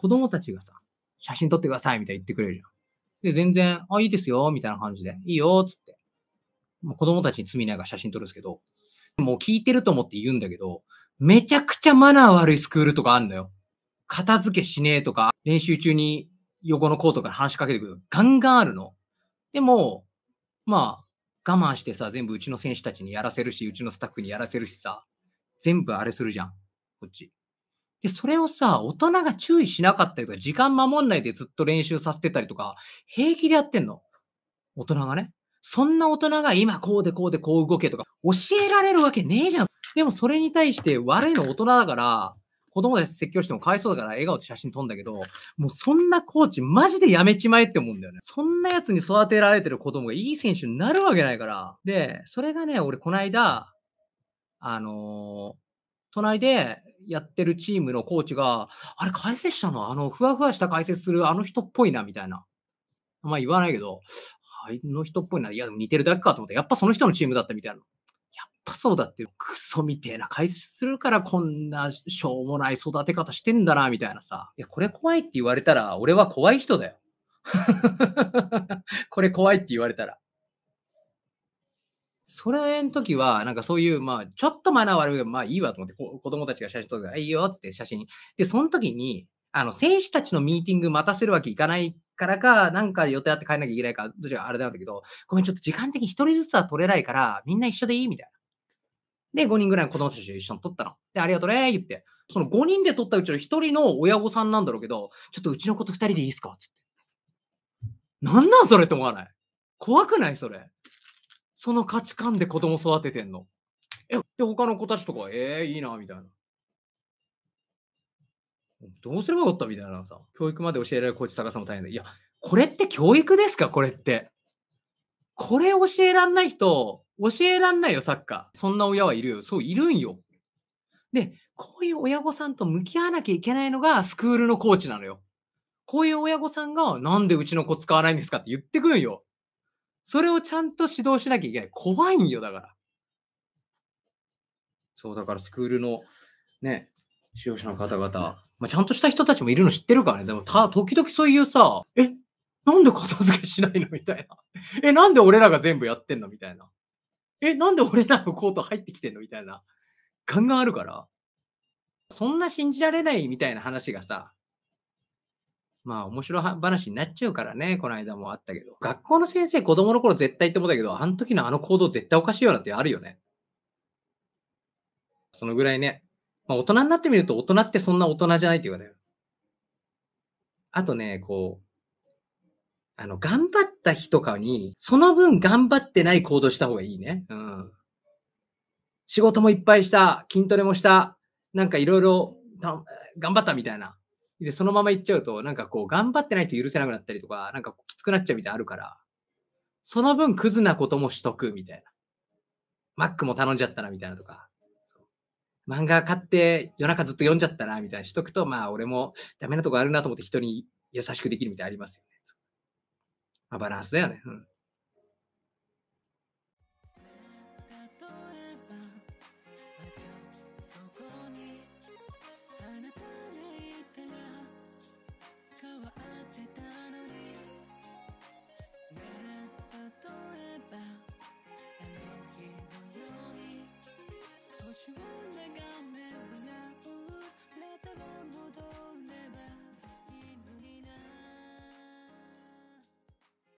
子供たちがさ、写真撮ってくださいみたいに言ってくれるじゃん。で、全然、あ、いいですよ、みたいな感じで、いいよ、つって。もう子供たちに罪ないから写真撮るんですけど、もう聞いてると思って言うんだけど、めちゃくちゃマナー悪いスクールとかあんのよ。片付けしねえとか、練習中に横のコートから話しかけてくる。ガンガンあるの。でも、まあ、我慢してさ、全部うちの選手たちにやらせるし、うちのスタッフにやらせるしさ、全部あれするじゃん。こっち。で、それをさ、大人が注意しなかったりとか、時間守んないでずっと練習させてたりとか、平気でやってんの。大人がね。そんな大人が今こうでこうでこう動けとか、教えられるわけねえじゃん。でもそれに対して悪いの大人だから、子供たち説教してもかわいそうだから笑顔で写真撮んだけど、もうそんなコーチマジでやめちまえって思うんだよね。そんな奴に育てられてる子供がいい選手になるわけないから。で、それがね、俺この間、あのー隣でやってるチームのコーチが、あれ解説したのあの、ふわふわした解説するあの人っぽいな、みたいな。まあ言わないけど、あの人っぽいな、いや、でも似てるだけかと思って、やっぱその人のチームだったみたいな。やっぱそうだって、クソみてえな解説するからこんなしょうもない育て方してんだな、みたいなさ。いや、これ怖いって言われたら、俺は怖い人だよ。これ怖いって言われたら。それの時は、なんかそういう、まあ、ちょっとマナー悪いけど、まあいいわと思って、子供たちが写真撮って、いいよっつって写真。で、その時に、あの、選手たちのミーティング待たせるわけいかないからか、なんか予定あって帰んなきゃいけないかどちらかあれなんだけど、ごめん、ちょっと時間的に一人ずつは取れないから、みんな一緒でいいみたいな。で、5人ぐらいの子供たちと一緒に撮ったの。で、ありがとうね、言って。その5人で撮ったうちの1人の親御さんなんだろうけど、ちょっとうちの子と2人でいいですかつって。なんなんそれって思わない怖くないそれ。その価値観で子供育ててんの。え、で、他の子たちとか、えー、いいな、みたいな。どうすればよかったみたいなさ、教育まで教えられるコーチ探すの大変だ。いや、これって教育ですかこれって。これ教えらんない人、教えらんないよ、サッカー。そんな親はいるよ。そう、いるんよ。で、こういう親御さんと向き合わなきゃいけないのがスクールのコーチなのよ。こういう親御さんが、なんでうちの子使わないんですかって言ってくんよ。それをちゃんと指導しなきゃいけない。怖いんよ、だから。そう、だからスクールのね、使用者の方々、まあ、ちゃんとした人たちもいるの知ってるからね。でも、た、時々そういうさ、え、なんで片付けしないのみたいな。え、なんで俺らが全部やってんのみたいな。え、なんで俺らのコート入ってきてんのみたいな。ガンガンあるから。そんな信じられないみたいな話がさ、まあ面白話になっちゃうからね、この間もあったけど。学校の先生、子供の頃絶対って思ったけど、あの時のあの行動絶対おかしいよなってあるよね。そのぐらいね。まあ大人になってみると大人ってそんな大人じゃないっていうかね。あとね、こう、あの、頑張った日とかに、その分頑張ってない行動した方がいいね。うん。仕事もいっぱいした、筋トレもした、なんかいろいろ頑張ったみたいな。で、そのまま行っちゃうと、なんかこう、頑張ってないと許せなくなったりとか、なんかきつくなっちゃうみたいなあるから、その分、クズなこともしとくみたいな。マックも頼んじゃったなみたいなとか、漫画買って夜中ずっと読んじゃったなみたいなしとくと、まあ俺もダメなとこあるなと思って人に優しくできるみたいなありますよね。まあ、バランスだよね。うん或许我。